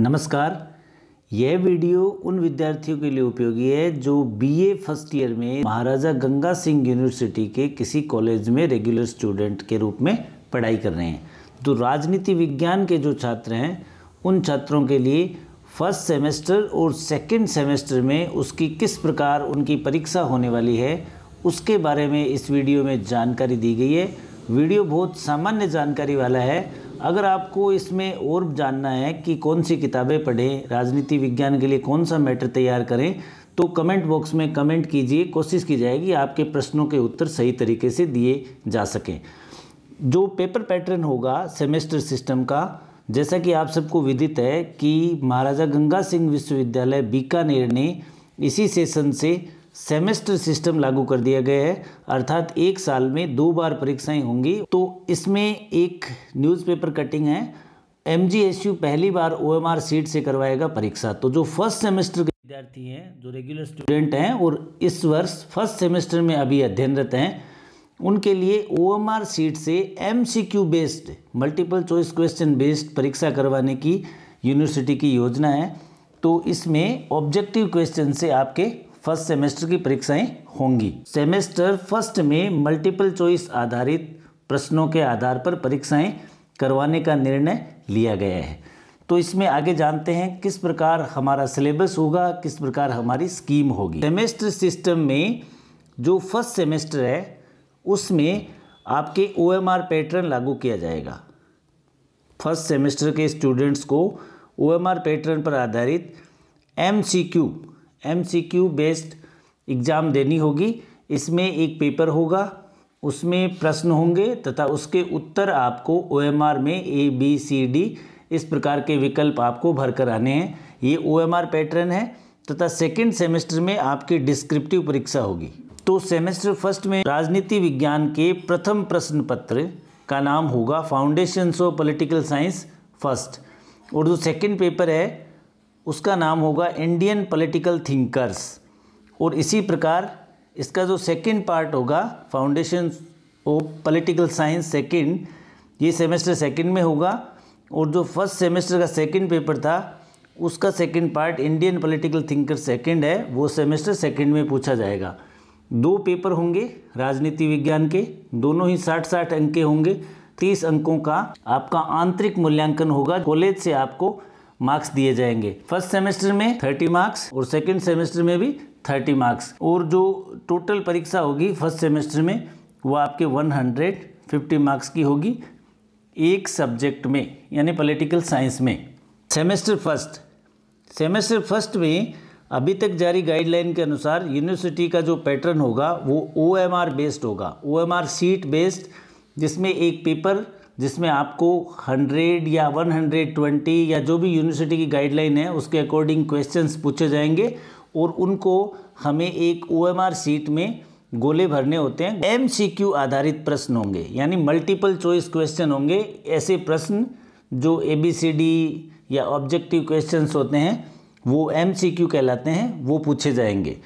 नमस्कार यह वीडियो उन विद्यार्थियों के लिए उपयोगी है जो बीए फर्स्ट ईयर में महाराजा गंगा सिंह यूनिवर्सिटी के किसी कॉलेज में रेगुलर स्टूडेंट के रूप में पढ़ाई कर रहे हैं तो राजनीति विज्ञान के जो छात्र हैं उन छात्रों के लिए फर्स्ट सेमेस्टर और सेकंड सेमेस्टर में उसकी किस प्रकार उनकी परीक्षा होने वाली है उसके बारे में इस वीडियो में जानकारी दी गई है वीडियो बहुत सामान्य जानकारी वाला है अगर आपको इसमें और जानना है कि कौन सी किताबें पढ़ें राजनीति विज्ञान के लिए कौन सा मैटर तैयार करें तो कमेंट बॉक्स में कमेंट कीजिए कोशिश की जाएगी आपके प्रश्नों के उत्तर सही तरीके से दिए जा सकें जो पेपर पैटर्न होगा सेमेस्टर सिस्टम का जैसा कि आप सबको विदित है कि महाराजा गंगा सिंह विश्वविद्यालय बीकानेर ने इसी सेशन से सेमेस्टर सिस्टम लागू कर दिया गया है अर्थात एक साल में दो बार परीक्षाएं होंगी तो इसमें एक न्यूज़पेपर कटिंग है एम पहली बार ओ सीट से करवाएगा परीक्षा तो जो फर्स्ट सेमेस्टर के विद्यार्थी हैं जो रेगुलर स्टूडेंट हैं और इस वर्ष फर्स्ट सेमेस्टर में अभी अध्ययनरत हैं उनके लिए ओ सीट से M based multiple choice question based परीक्षा करवाने की यूनिवर्सिटी की योजना है तो इसमें ऑब्जेक्टिव क्वेश्चन से आपके फर्स्ट सेमेस्टर की परीक्षाएं होंगी सेमेस्टर फर्स्ट में मल्टीपल चॉइस आधारित प्रश्नों के आधार पर परीक्षाएं करवाने का निर्णय लिया गया है तो इसमें आगे जानते हैं किस प्रकार हमारा सिलेबस होगा किस प्रकार हमारी स्कीम होगी सेमेस्टर सिस्टम में जो फर्स्ट सेमेस्टर है उसमें आपके ओ पैटर्न लागू किया जाएगा फर्स्ट सेमेस्टर के स्टूडेंट्स को ओ पैटर्न पर आधारित M C Q MCQ based exam देनी होगी इसमें एक पेपर होगा उसमें प्रश्न होंगे तथा उसके उत्तर आपको ओएमआर में ए बी सी डी इस प्रकार के विकल्प आपको भर कर आने हैं ये ओएमआर पैटर्न है तथा सेकेंड सेमेस्टर में आपकी डिस्क्रिप्टिव परीक्षा होगी तो सेमेस्टर फर्स्ट में राजनीति विज्ञान के प्रथम प्रश्न पत्र का नाम होगा foundations of political science first और जो सेकेंड पेपर है उसका नाम होगा इंडियन पॉलिटिकल थिंकर्स और इसी प्रकार इसका जो सेकंड पार्ट होगा foundation of political science second ये सेमेस्टर सेकंड में होगा और जो फर्स्ट सेमेस्टर का सेकंड पेपर था उसका second part Indian political thinker second है वो सेमेस्टर सेकंड में पूछा जाएगा दो पेपर होंगे राजनीति विज्ञान के दोनों ही साठ साठ अंक के होंगे तीस अंकों का आपका आंतरिक मूल्यांकन होगा कॉलेज से आपको मार्क्स दिए जाएंगे फर्स्ट सेमेस्टर में थर्टी मार्क्स और सेकेंड सेमेस्टर में भी थर्टी मार्क्स और जो टोटल परीक्षा होगी फर्स्ट सेमेस्टर में वो आपके वन हंड्रेड फिफ्टी मार्क्स की होगी एक सब्जेक्ट में यानी पॉलिटिकल साइंस में सेमेस्टर फर्स्ट सेमेस्टर फर्स्ट में अभी तक जारी गाइडलाइन के अनुसार यूनिवर्सिटी का जो पैटर्न होगा वो ओ बेस्ड होगा ओ सीट बेस्ड जिसमें एक पेपर जिसमें आपको 100 या 120 या जो भी यूनिवर्सिटी की गाइडलाइन है उसके अकॉर्डिंग क्वेश्चंस पूछे जाएंगे और उनको हमें एक ओ सीट में गोले भरने होते हैं एमसीक्यू आधारित प्रश्न होंगे यानी मल्टीपल चॉइस क्वेश्चन होंगे ऐसे प्रश्न जो एबीसीडी या ऑब्जेक्टिव क्वेश्चंस होते हैं वो एम कहलाते हैं वो पूछे जाएंगे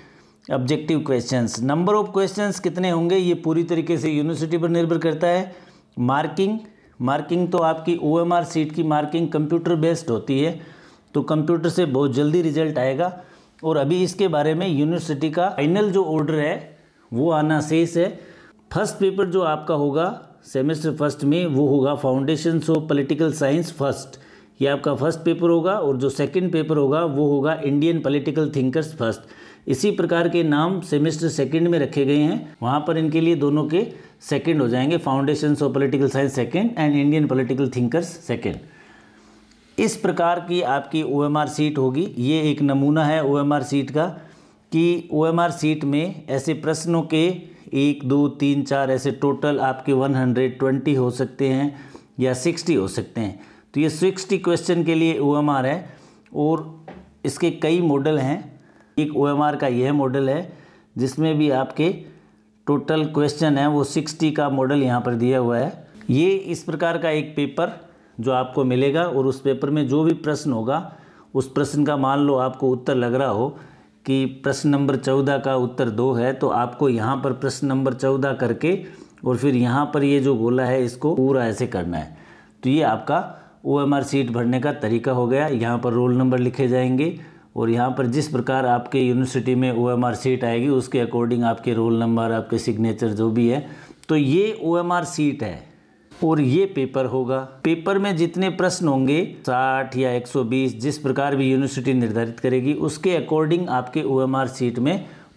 objective questions number of questions कितने होंगे ये पूरी तरीके से यूनिवर्सिटी पर निर्भर करता है मार्किंग मार्किंग तो आपकी ओ सीट की मार्किंग कंप्यूटर बेस्ड होती है तो कंप्यूटर से बहुत जल्दी रिजल्ट आएगा और अभी इसके बारे में यूनिवर्सिटी का फाइनल जो ऑर्डर है वो आना शेष है फर्स्ट पेपर जो आपका होगा सेमेस्टर फर्स्ट में वो होगा foundation of political science first ये आपका फर्स्ट पेपर होगा और जो सेकंड पेपर होगा वो होगा इंडियन पॉलिटिकल थिंकर्स फर्स्ट इसी प्रकार के नाम सेमेस्टर सेकंड में रखे गए हैं वहाँ पर इनके लिए दोनों के सेकंड हो जाएंगे foundation of political science second and Indian political thinkers second इस प्रकार की आपकी ओ सीट होगी ये एक नमूना है ओ सीट का कि ओ सीट में ऐसे प्रश्नों के एक दो तीन चार ऐसे टोटल आपके ट्वेंटी हो सकते हैं या सिक्सटी हो सकते हैं तो ये सिक्सटी क्वेश्चन के लिए ओ है और इसके कई मॉडल हैं एक ओ का यह मॉडल है जिसमें भी आपके टोटल क्वेश्चन है वो सिक्सटी का मॉडल यहाँ पर दिया हुआ है ये इस प्रकार का एक पेपर जो आपको मिलेगा और उस पेपर में जो भी प्रश्न होगा उस प्रश्न का मान लो आपको उत्तर लग रहा हो कि प्रश्न नंबर चौदह का उत्तर दो है तो आपको यहाँ पर प्रश्न नंबर चौदह करके और फिर यहाँ पर ये जो गोला है इसको पूरा ऐसे करना है तो ये आपका ओ एम आर सीट भरने का तरीका हो गया यहाँ पर रोल नंबर लिखे जाएंगे और यहाँ पर जिस प्रकार आपके यूनिवर्सिटी में ओ एम आर सीट आएगी उसके अकॉर्डिंग आपके रोल नंबर आपके सिग्नेचर जो भी है तो ये ओ एम आर सीट है और ये पेपर होगा पेपर में जितने प्रश्न होंगे 60 या 120 जिस प्रकार भी यूनिवर्सिटी निर्धारित करेगी उसके अकॉर्डिंग आपके ओ एम आर सीट में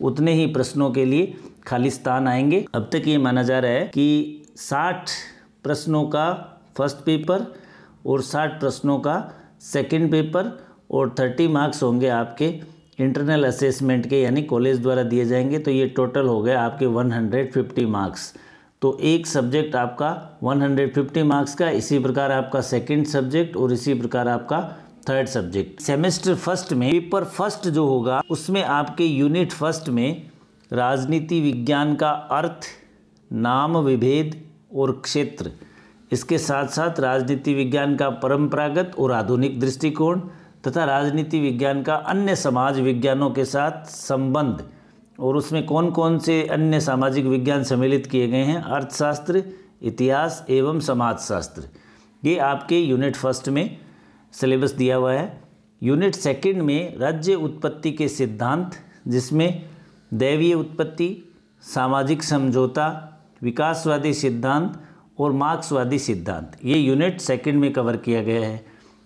उतने ही प्रश्नों के लिए खाली स्थान आएंगे अब तक ये माना जा रहा है कि 60 प्रश्नों का फर्स्ट पेपर और 60 प्रश्नों का सेकंड पेपर और थर्टी मार्क्स होंगे आपके इंटरनल असेसमेंट के यानी कॉलेज द्वारा दिए जाएंगे तो ये टोटल हो गए आपके 150 मार्क्स तो एक सब्जेक्ट आपका 150 मार्क्स का इसी प्रकार आपका सेकंड सब्जेक्ट और इसी प्रकार आपका थर्ड सब्जेक्ट सेमेस्टर फर्स्ट में पेपर फर्स्ट जो होगा उसमें आपके यूनिट फर्स्ट में राजनीति विज्ञान का अर्थ नाम विभेद और क्षेत्र इसके साथ साथ राजनीति विज्ञान का परंपरागत और आधुनिक दृष्टिकोण तथा राजनीति विज्ञान का अन्य समाज विज्ञानों के साथ संबंध और उसमें कौन कौन से अन्य सामाजिक विज्ञान सम्मिलित किए गए हैं अर्थशास्त्र इतिहास एवं समाजशास्त्र ये आपके यूनिट फर्स्ट में सिलेबस दिया हुआ है यूनिट सेकंड में राज्य उत्पत्ति के सिद्धांत जिसमें दैवीय उत्पत्ति सामाजिक समझौता विकासवादी सिद्धांत और मार्क्सवादी सिद्धांत ये यूनिट सेकंड में कवर किया गया है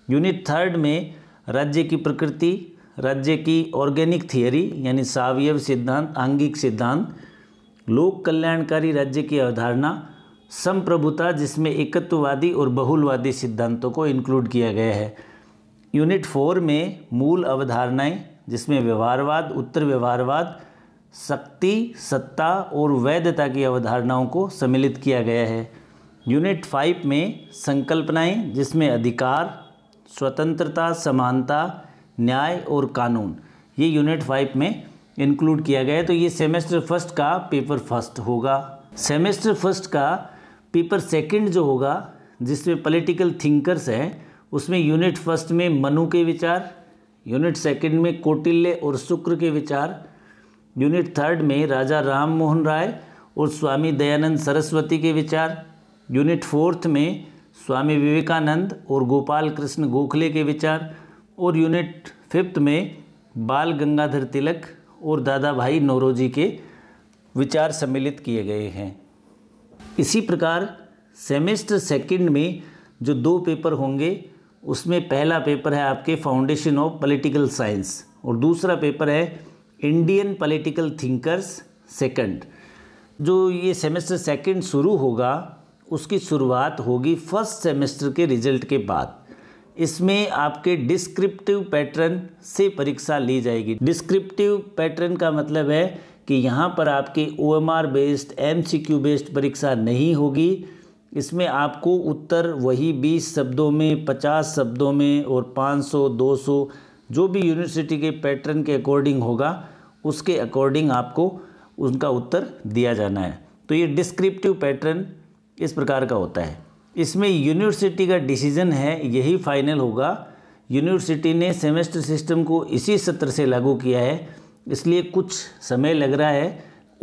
यूनिट थर्ड में राज्य की प्रकृति राज्य की ऑर्गेनिक थियोरी यानी सावयव सिद्धांत आंगिक सिद्धांत लोक कल्याणकारी राज्य की अवधारणा संप्रभुता जिसमें एकत्ववादी और बहुलवादी सिद्धांतों को इंक्लूड किया गया है यूनिट फोर में मूल अवधारणाएं जिसमें व्यवहारवाद उत्तर व्यवहारवाद शक्ति सत्ता और वैधता की अवधारणाओं को सम्मिलित किया गया है यूनिट फाइव में संकल्पनाएं जिसमें अधिकार स्वतंत्रता समानता न्याय और कानून ये यूनिट फाइव में इंक्लूड किया गया है तो ये सेमेस्टर फर्स्ट का पेपर फर्स्ट होगा सेमेस्टर फर्स्ट का पेपर सेकंड जो होगा जिसमें पॉलिटिकल थिंकर्स हैं उसमें यूनिट फर्स्ट में मनु के विचार यूनिट सेकंड में कौटिल्य और शुक्र के विचार यूनिट थर्ड में राजा राम मोहन राय और स्वामी दयानंद सरस्वती के विचार यूनिट फोर्थ में स्वामी विवेकानंद और गोपाल कृष्ण गोखले के विचार और यूनिट फिफ्थ में बाल गंगाधर तिलक और दादा भाई नौरोजी के विचार सम्मिलित किए गए हैं इसी प्रकार सेमेस्टर सेकंड में जो दो पेपर होंगे उसमें पहला पेपर है आपके फाउंडेशन ऑफ पॉलिटिकल साइंस और दूसरा पेपर है इंडियन पॉलिटिकल थिंकर्स सेकंड जो ये सेमेस्टर सेकंड शुरू होगा उसकी शुरुआत होगी फर्स्ट सेमेस्टर के रिजल्ट के बाद इसमें आपके डिस्क्रिप्टिव पैटर्न से परीक्षा ली जाएगी डिस्क्रिप्टिव पैटर्न का मतलब है कि यहाँ पर आपके O M R based M C Q based परीक्षा नहीं होगी इसमें आपको उत्तर वही बीस शब्दों में पचास शब्दों में और पाँच सौ दो सौ जो भी यूनिवर्सिटी के पैटर्न के अकॉर्डिंग होगा उसके अकॉर्डिंग आपको उनका उत्तर दिया जाना है तो ये डिस्क्रिप्टिव पैटर्न इस प्रकार का होता है इसमें यूनिवर्सिटी का डिसीजन है यही फाइनल होगा यूनिवर्सिटी ने सेमेस्टर सिस्टम को इसी सत्र से लागू किया है इसलिए कुछ समय लग रहा है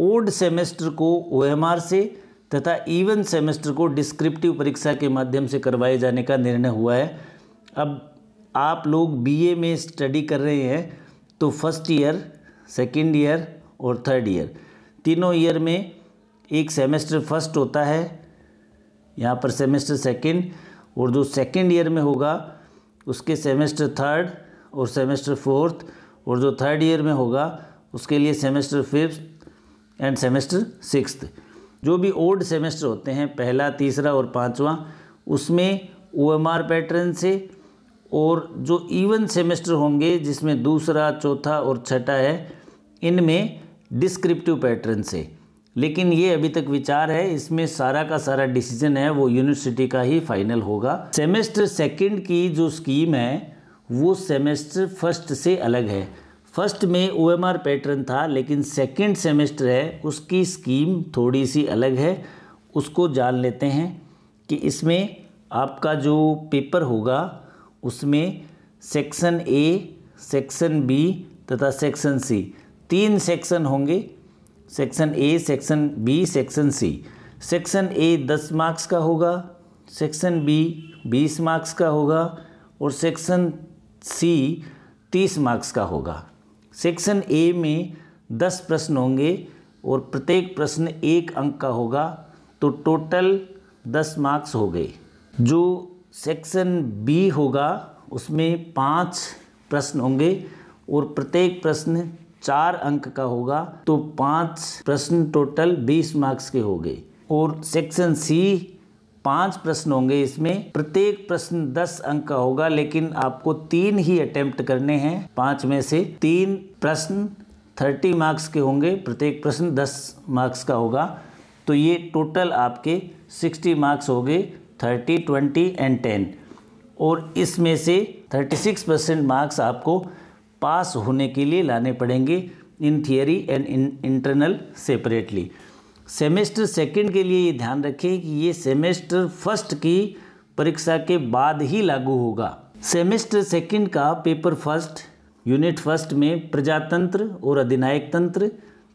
ओल्ड सेमेस्टर को ओ से तथा इवन सेमेस्टर को डिस्क्रिप्टिव परीक्षा के माध्यम से करवाए जाने का निर्णय हुआ है अब आप लोग बीए में स्टडी कर रहे हैं तो फर्स्ट ईयर सेकंड ईयर और थर्ड ईयर तीनों ईयर में एक सेमेस्टर फर्स्ट होता है यहाँ पर सेमेस्टर सेकेंड और जो सेकेंड ईयर में होगा उसके सेमेस्टर थर्ड और सेमेस्टर फोर्थ और जो थर्ड ईयर में होगा उसके लिए semester fifth and semester six जो भी ओल्ड सेमेस्टर होते हैं पहला तीसरा और पाँचवा उसमें ओ एम आर पैटर्न से और जो इवन सेमेस्टर होंगे जिसमें दूसरा चौथा और छठा है इनमें डिस्क्रिप्टिव पैटर्न से लेकिन ये अभी तक विचार है इसमें सारा का सारा डिसीजन है वो यूनिवर्सिटी का ही फाइनल होगा सेमेस्टर सेकंड की जो स्कीम है वो सेमेस्टर फर्स्ट से अलग है फर्स्ट में ओ पैटर्न था लेकिन सेकंड सेमेस्टर है उसकी स्कीम थोड़ी सी अलग है उसको जान लेते हैं कि इसमें आपका जो पेपर होगा उसमें सेक्शन ए सेक्शन बी तथा सेक्शन सी तीन सेक्शन होंगे section A section B section C section A दस मार्क्स का होगा सेक्शन बी बीस मार्क्स का होगा और सेक्शन सी तीस मार्क्स का होगा सेक्शन ए में दस प्रश्न होंगे और प्रत्येक प्रश्न एक अंक का होगा तो टोटल दस मार्क्स हो गए जो सेक्शन बी होगा उसमें पाँच प्रश्न होंगे और प्रत्येक प्रश्न चार अंक का होगा तो पांच प्रश्न टोटल बीस मार्क्स के हो गए और सेक्शन सी पांच प्रश्न होंगे इसमें प्रत्येक प्रश्न दस अंक का होगा लेकिन आपको तीन ही अटेम्प्ट करने हैं पांच में से तीन प्रश्न थर्टी मार्क्स के होंगे प्रत्येक प्रश्न दस मार्क्स का होगा तो ये टोटल आपके सिक्सटी मार्क्स हो गए थर्टी ट्वेंटी एंड टेन और इसमें से थर्टी सिक्स परसेंट मार्क्स आपको पास होने के लिए लाने पड़ेंगे in theory and in internal separately semester second के लिए ये ध्यान रखें कि ये सेमेस्टर फर्स्ट की परीक्षा के बाद ही लागू होगा सेमेस्टर सेकंड का पेपर फर्स्ट यूनिट फर्स्ट में प्रजातंत्र और अधिनायक तंत्र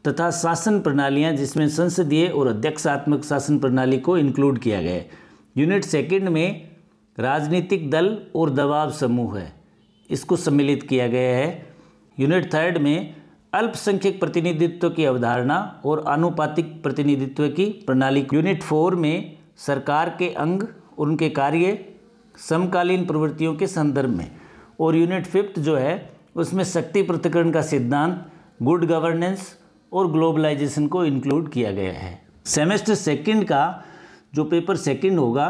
तथा शासन प्रणालियाँ जिसमें संसदीय और अध्यक्षात्मक शासन प्रणाली को इंक्लूड किया गया है यूनिट सेकंड में राजनीतिक दल और दबाव समूह है इसको सम्मिलित किया गया है यूनिट थर्ड में अल्पसंख्यक प्रतिनिधित्व की अवधारणा और आनुपातिक प्रतिनिधित्व की प्रणाली यूनिट फोर में सरकार के अंग उनके कार्य समकालीन प्रवृत्तियों के संदर्भ में और यूनिट फिफ्थ जो है उसमें शक्ति पृथकरण का सिद्धांत गुड गवर्नेंस और ग्लोबलाइजेशन को इंक्लूड किया गया है सेमेस्टर सेकंड का जो पेपर सेकंड होगा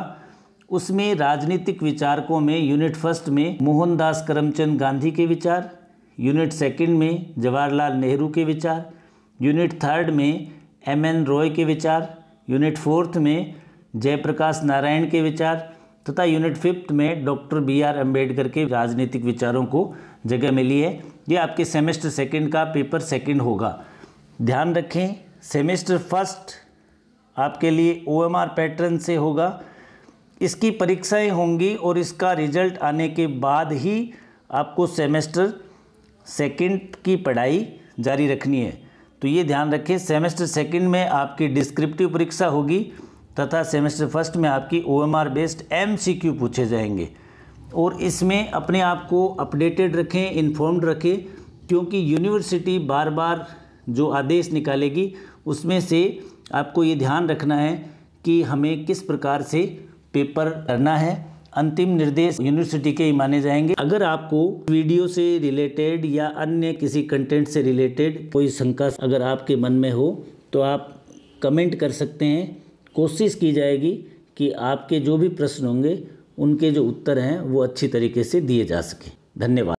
उसमें राजनीतिक विचारकों में यूनिट फर्स्ट में मोहनदास करमचंद गांधी के विचार यूनिट सेकंड में जवाहरलाल नेहरू के विचार यूनिट थर्ड में एम एन रॉय के विचार यूनिट फोर्थ में जयप्रकाश नारायण के विचार तथा यूनिट फिफ्थ में डॉक्टर बी आर अम्बेडकर के राजनीतिक विचारों को जगह मिली है ये आपके सेमेस्टर सेकंड का पेपर सेकंड होगा ध्यान रखें सेमेस्टर फर्स्ट आपके लिए ओ एम आर पैटर्न से होगा इसकी परीक्षाएं होंगी और इसका रिजल्ट आने के बाद ही आपको सेमेस्टर सेकंड की पढ़ाई जारी रखनी है तो ये ध्यान रखें सेमेस्टर सेकंड में आपकी डिस्क्रिप्टिव परीक्षा होगी तथा सेमेस्टर फर्स्ट में आपकी O M R based M C Q पूछे जाएंगे और इसमें अपने आप को अपडेटेड रखें इन्फॉर्म्ड रखें क्योंकि यूनिवर्सिटी बार बार जो आदेश निकालेगी उसमें से आपको ये ध्यान रखना है कि हमें किस प्रकार से पेपर करना है अंतिम निर्देश यूनिवर्सिटी के ही माने जाएंगे अगर आपको वीडियो से रिलेटेड या अन्य किसी कंटेंट से रिलेटेड कोई शंका अगर आपके मन में हो तो आप कमेंट कर सकते हैं कोशिश की जाएगी कि आपके जो भी प्रश्न होंगे उनके जो उत्तर हैं वो अच्छी तरीके से दिए जा सकें धन्यवाद